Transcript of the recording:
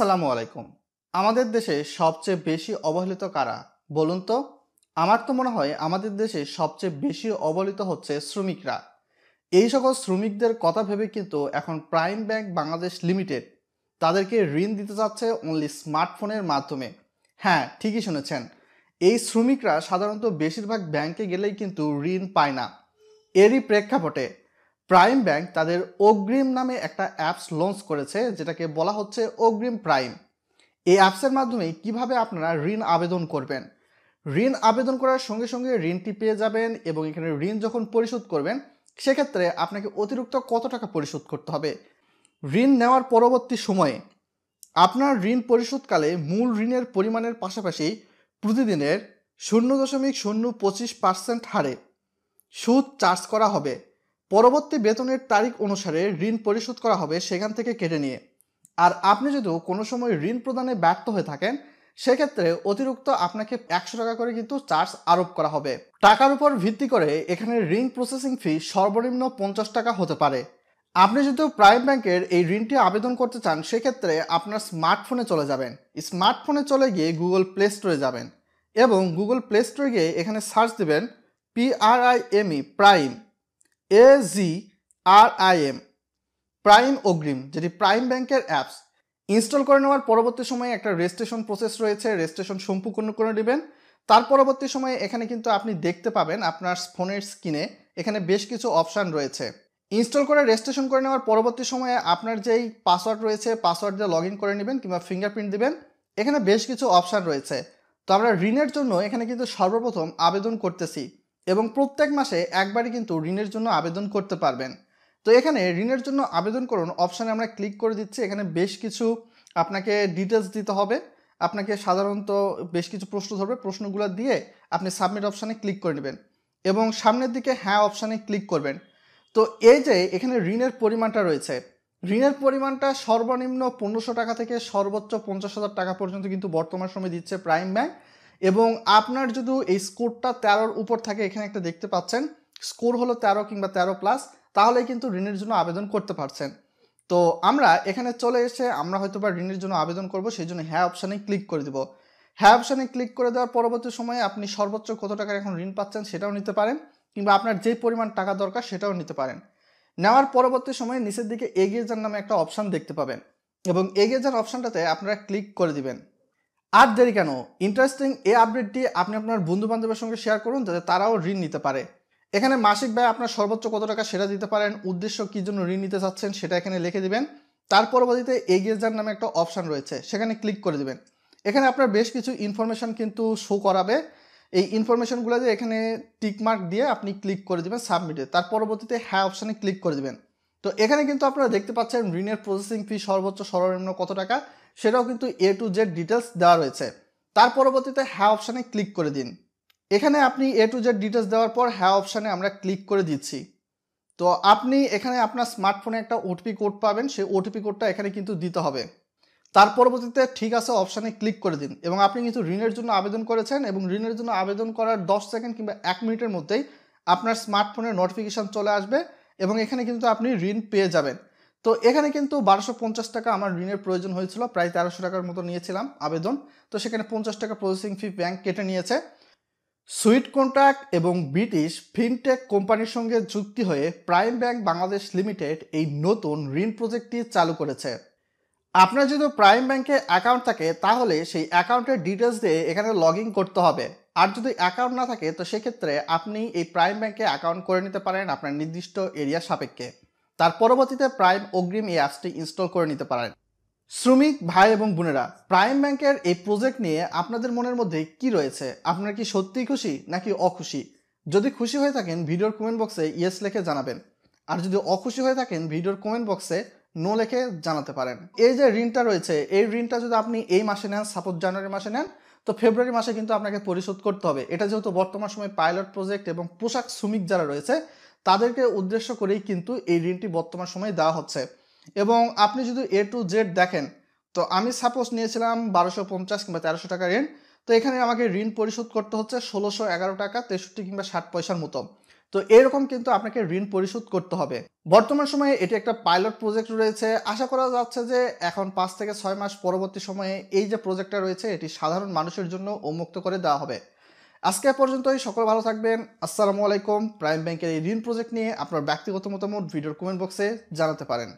আসসালামু আলাইকুম আমাদের দেশে সবচেয়ে বেশি অবহেলিত কারা বলুন তো আমার তো মনে হয় আমাদের দেশে সবচেয়ে বেশি অবহেলিত হচ্ছে শ্রমিকরা এই সকল শ্রমিকদের কথা ভেবে কিন্তু এখন প্রাইম ব্যাংক বাংলাদেশ লিমিটেড তাদেরকে ঋণ দিতে যাচ্ছে অনলি স্মার্টফোনের মাধ্যমে হ্যাঁ ঠিকই শুনেছেন এই শ্রমিকরা সাধারণত বেশিরভাগ ব্যাংকে গেলেই কিন্তু ঋণ পায় না এরই প্রেক্ষাপটে প্রাইম ব্যাংক তাদের অগ্রিম নামে একটা অ্যাপস লঞ্চ করেছে যেটাকে বলা হচ্ছে অগ্রিম প্রাইম এই অ্যাপসের মাধ্যমে কিভাবে আপনারা ঋণ আবেদন করবেন ঋণ আবেদন করার সঙ্গে সঙ্গে ঋণটি পেয়ে যাবেন এবং এখানে ঋণ যখন পরিশোধ করবেন সেক্ষেত্রে আপনাকে অতিরিক্ত কত টাকা পরিশোধ করতে হবে ঋণ নেওয়ার পরবর্তী সময়ে আপনার ঋণ পরিশোধকালে মূল ঋণের পরিমাণের পাশাপাশি প্রতিদিনের শূন্য দশমিক শূন্য পঁচিশ পার্সেন্ট হারে সুদ চার্জ করা হবে পরবর্তী বেতনের তারিখ অনুসারে ঋণ পরিশোধ করা হবে সেখান থেকে কেটে নিয়ে আর আপনি যদিও কোনো সময় ঋণ প্রদানে ব্যর্থ হয়ে থাকেন সেক্ষেত্রে অতিরিক্ত আপনাকে একশো টাকা করে কিন্তু চার্জ আরোপ করা হবে টাকার উপর ভিত্তি করে এখানে ঋণ প্রসেসিং ফি সর্বনিম্ন পঞ্চাশ টাকা হতে পারে আপনি যদি প্রাইম ব্যাংকের এই ঋণটি আবেদন করতে চান সেক্ষেত্রে আপনার স্মার্টফোনে চলে যাবেন স্মার্টফোনে চলে গিয়ে গুগল প্লে স্টোরে যাবেন এবং গুগল প্লে স্টোরে গিয়ে এখানে সার্চ দেবেন P R I M E prime A G R I M prime Agrim যেটি প্রাইম ব্যাংকের অ্যাপস ইনস্টল করে নেওয়ার পরবর্তী সময়ে একটা রেজিস্ট্রেশন প্রসেস রয়েছে রেজিস্ট্রেশন সম্পূর্ণ করে নেবেন তার পরবর্তী সময়ে এখানে কিন্তু আপনি দেখতে পাবেন আপনার ফোনের স্ক্রিনে এখানে বেশ কিছু অপশান রয়েছে ইনস্টল করে রেজিস্ট্রেশন করে নেওয়ার পরবর্তী সময়ে আপনার যেই পাসওয়ার্ড রয়েছে পাসওয়ার্ড দিয়ে লগ ইন করে নেবেন কিংবা ফিঙ্গারপ্রিন্ট দিবেন এখানে বেশ কিছু অপশান রয়েছে তো আমরা ঋণের জন্য এখানে কিন্তু সর্বপ্রথম আবেদন করতেছি এবং প্রত্যেক মাসে একবারই কিন্তু ঋণের জন্য আবেদন করতে পারবেন তো এখানে ঋণের জন্য আবেদন করুন অপশানে আমরা ক্লিক করে দিচ্ছি এখানে বেশ কিছু আপনাকে ডিটেলস দিতে হবে আপনাকে সাধারণত বেশ কিছু প্রশ্ন ধরবে প্রশ্নগুলো দিয়ে আপনি সাবমিট অপশানে ক্লিক করে নেবেন এবং সামনের দিকে হ্যাঁ অপশানে ক্লিক করবেন তো এই যে এখানে ঋণের পরিমাণটা রয়েছে ঋণের পরিমাণটা সর্বনিম্ন পনেরোশো টাকা থেকে সর্বোচ্চ পঞ্চাশ হাজার টাকা পর্যন্ত কিন্তু বর্তমান সময়ে দিচ্ছে প্রাইম ব্যাংক এবং আপনার যদি এই স্কোরটা তেরোর উপর থাকে এখানে একটা দেখতে পাচ্ছেন স্কোর হলো তেরো কিংবা তেরো প্লাস তাহলে কিন্তু ঋণের জন্য আবেদন করতে পারছেন তো আমরা এখানে চলে এসে আমরা হয়তো বা ঋণের জন্য আবেদন করব সেই জন্য হ্যাঁ অপশানে ক্লিক করে দেবো হ্যাঁ অপশানে ক্লিক করে দেওয়ার পরবর্তী সময়ে আপনি সর্বোচ্চ কত টাকার এখন ঋণ পাচ্ছেন সেটাও নিতে পারেন কিংবা আপনার যে পরিমাণ টাকা দরকার সেটাও নিতে পারেন নেওয়ার পরবর্তী সময়ে নিচের দিকে এগিয়ে যান নামে একটা অপশান দেখতে পাবেন এবং এগিয়ে যান অপশানটাতে আপনারা ক্লিক করে দিবেন আর দেরি কেন ইন্টারেস্টিং এই আপডেটটি আপনি আপনার বন্ধু বান্ধবের সঙ্গে শেয়ার করুন যাতে তারাও ঋণ নিতে পারে এখানে মাসিক ব্যয় আপনার সর্বোচ্চ কত টাকা সেটা দিতে পারেন উদ্দেশ্য কী জন্য ঋণ নিতে চাচ্ছেন সেটা এখানে লিখে দিবেন তার পরবর্তীতে এগিয়ে যান নামে একটা অপশান রয়েছে সেখানে ক্লিক করে দেবেন এখানে আপনার বেশ কিছু ইনফরমেশান কিন্তু শো করাবে এই ইনফরমেশানগুলো দিয়ে এখানে টিকমার্ক দিয়ে আপনি ক্লিক করে দেবেন সাবমিটে তার পরবর্তীতে হ্যাঁ অপশানে ক্লিক করে দেবেন তো এখানে কিন্তু আপনারা দেখতে পাচ্ছেন ঋণের প্রসেসিং ফি সর্বোচ্চ সর্বনিম্ন কত টাকা সেটাও কিন্তু এ টু জেড ডিটেলস দেওয়া রয়েছে তার পরবর্তীতে হ্যাঁ অপশানে ক্লিক করে দিন এখানে আপনি এ টু জেড ডিটেলস দেওয়ার পর হ্যাঁ অপশানে আমরা ক্লিক করে দিচ্ছি তো আপনি এখানে আপনার স্মার্টফোনে একটা ওটিপি কোড পাবেন সেই ওটিপি কোডটা এখানে কিন্তু দিতে হবে তার পরবর্তীতে ঠিক আছে অপশানে ক্লিক করে দিন এবং আপনি কিন্তু ঋণের জন্য আবেদন করেছেন এবং ঋণের জন্য আবেদন করার দশ সেকেন্ড কিংবা এক মিনিটের মধ্যেই আপনার স্মার্টফোনের নোটিফিকেশান চলে আসবে এবং এখানে কিন্তু আপনি ঋণ পেয়ে যাবেন তো এখানে কিন্তু বারোশো পঞ্চাশ টাকা আমার ঋণের প্রয়োজন হয়েছিল প্রায় তেরোশো টাকার মতো নিয়েছিলাম আবেদন তো সেখানে পঞ্চাশ টাকা প্রসেসিং ফি ব্যাংক কেটে নিয়েছে সুইট কন্ট্রাক্ট এবং ব্রিটিশ ফিনটেক কোম্পানির সঙ্গে চুক্তি হয়ে প্রাইম ব্যাংক বাংলাদেশ লিমিটেড এই নতুন ঋণ প্রজেক্টটি চালু করেছে আপনার যদি প্রাইম ব্যাংকে অ্যাকাউন্ট থাকে তাহলে সেই অ্যাকাউন্টের ডিটেলস দিয়ে এখানে লগ করতে হবে আর যদি অ্যাকাউন্ট না থাকে তো সেক্ষেত্রে আপনি এই প্রাইম ব্যাংকে অ্যাকাউন্ট করে নিতে পারেন আপনার নির্দিষ্ট এরিয়া সাপেক্ষে তার পরবর্তীতে প্রাইম অগ্রিম এই অ্যাপসটি ইনস্টল করে নিতে পারেন শ্রমিক ভাই এবং বোনেরা প্রাইম ব্যাংকের এই প্রজেক্ট নিয়ে আপনাদের মনের মধ্যে কি রয়েছে আপনারা কি সত্যিই খুশি নাকি অখুশি যদি খুশি হয়ে থাকেন ভিডিওর কমেন্ট বক্সে ইয়েস লেখে জানাবেন আর যদি অখুশি হয়ে থাকেন ভিডিওর কমেন্ট বক্সে নো লেখে জানাতে পারেন এই যে ঋণটা রয়েছে এই ঋণটা যদি আপনি এই মাসে নেন সাপোজ জানুয়ারি মাসে নেন তো ফেব্রুয়ারি মাসে কিন্তু আপনাকে পরিশোধ করতে হবে এটা যেহেতু বর্তমান সময়ে পাইলট প্রজেক্ট এবং পোশাক শ্রমিক যারা রয়েছে তাদেরকে উদ্দেশ্য করেই কিন্তু এই ঋণটি বর্তমান সময়ে দেওয়া হচ্ছে এবং আপনি যদি এ টু জেড দেখেন তো আমি সাপোজ নিয়েছিলাম বারোশো পঞ্চাশ কিংবা তেরোশো টাকা ঋণ তো এখানে আমাকে ঋণ পরিশোধ করতে হচ্ছে ষোলোশো এগারো টাকা তেষট্টি কিংবা ষাট পয়সার মতো তো এরকম কিন্তু আপনাকে ঋণ পরিশোধ করতে হবে বর্তমান সময়ে এটি একটা পাইলট প্রজেক্ট রয়েছে আশা করা যাচ্ছে যে এখন পাঁচ থেকে ছয় মাস পরবর্তী সময়ে এই যে প্রজেক্টটা রয়েছে এটি সাধারণ মানুষের জন্য উন্মুক্ত করে দেওয়া হবে আজকে পর্যন্তই সকল ভালো থাকবেন আসসালামু আলাইকুম প্রাইম ব্যাংকের এই ঋণ প্রজেক্ট নিয়ে আপনার ব্যক্তিগত মতামত ভিডিওর কমেন্ট বক্সে জানাতে পারেন